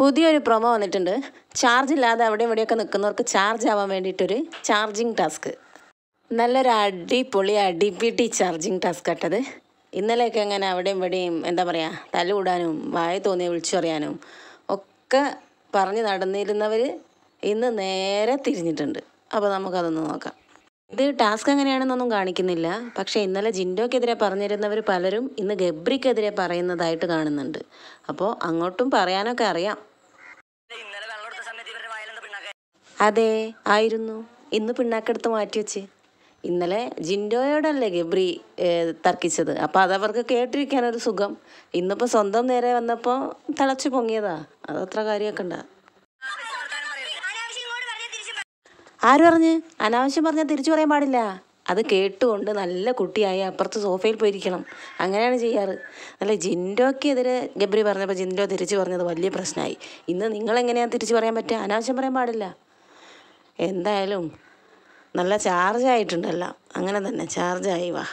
പുതിയൊരു പ്രൊമോ വന്നിട്ടുണ്ട് ചാർജ് ഇല്ലാതെ അവിടെ ഇവിടെയൊക്കെ നിൽക്കുന്നവർക്ക് ചാർജ് ആവാൻ വേണ്ടിയിട്ടൊരു ചാർജിങ് ടാസ്ക് നല്ലൊരു അടിപൊളി അടിപിടി ചാർജിങ് ടാസ്ക് ആട്ടത് ഇന്നലെയൊക്കെ അങ്ങനെ അവിടെയും ഇവിടെയും എന്താ പറയുക തല്ലുകൂടാനും വായ തോന്നിയ വിളിച്ചറിയാനും ഒക്കെ പറഞ്ഞ് നടന്നിരുന്നവർ ഇന്ന് നേരെ തിരിഞ്ഞിട്ടുണ്ട് അപ്പോൾ നമുക്കതൊന്ന് നോക്കാം ഇത് ടാസ്ക് എങ്ങനെയാണെന്നൊന്നും കാണിക്കുന്നില്ല പക്ഷേ ഇന്നലെ ജിൻഡോക്കെതിരെ പറഞ്ഞിരുന്നവർ പലരും ഇന്ന് ഗബ്രിക്കെതിരെ പറയുന്നതായിട്ട് കാണുന്നുണ്ട് അപ്പോൾ അങ്ങോട്ടും പറയാനൊക്കെ അറിയാം അതെ ആയിരുന്നു ഇന്ന് പിണ്ണാക്കെടുത്ത് മാറ്റിവെച്ച് ഇന്നലെ ജിൻഡോയോടല്ലേ ഗബ്രി തർക്കിച്ചത് അപ്പോൾ അതവർക്ക് ഒരു സുഖം ഇന്നിപ്പോൾ സ്വന്തം നേരെ വന്നപ്പോൾ തിളച്ചു പൊങ്ങിയതാ അതത്ര കാര്യമൊക്കെ ഉണ്ടാ ആര് പറഞ്ഞ് അനാവശ്യം പറഞ്ഞാൽ തിരിച്ചു പറയാൻ പാടില്ല അത് കേട്ടുകൊണ്ട് നല്ല കുട്ടിയായി അപ്പുറത്ത് സോഫയിൽ പോയിരിക്കണം അങ്ങനെയാണ് ചെയ്യാറ് അല്ല ജിൻഡോക്കെതിരെ ഗബ്രി പറഞ്ഞപ്പോൾ ജിൻഡോ തിരിച്ചു പറഞ്ഞത് വലിയ പ്രശ്നമായി ഇന്ന് നിങ്ങളെങ്ങനെയാണ് തിരിച്ചു പറയാൻ പറ്റുക അനാവശ്യം പറയാൻ പാടില്ല എന്തായാലും നല്ല ചാർജ് ആയിട്ടുണ്ടല്ലോ അങ്ങനെ തന്നെ ചാർജ് ആയി വാ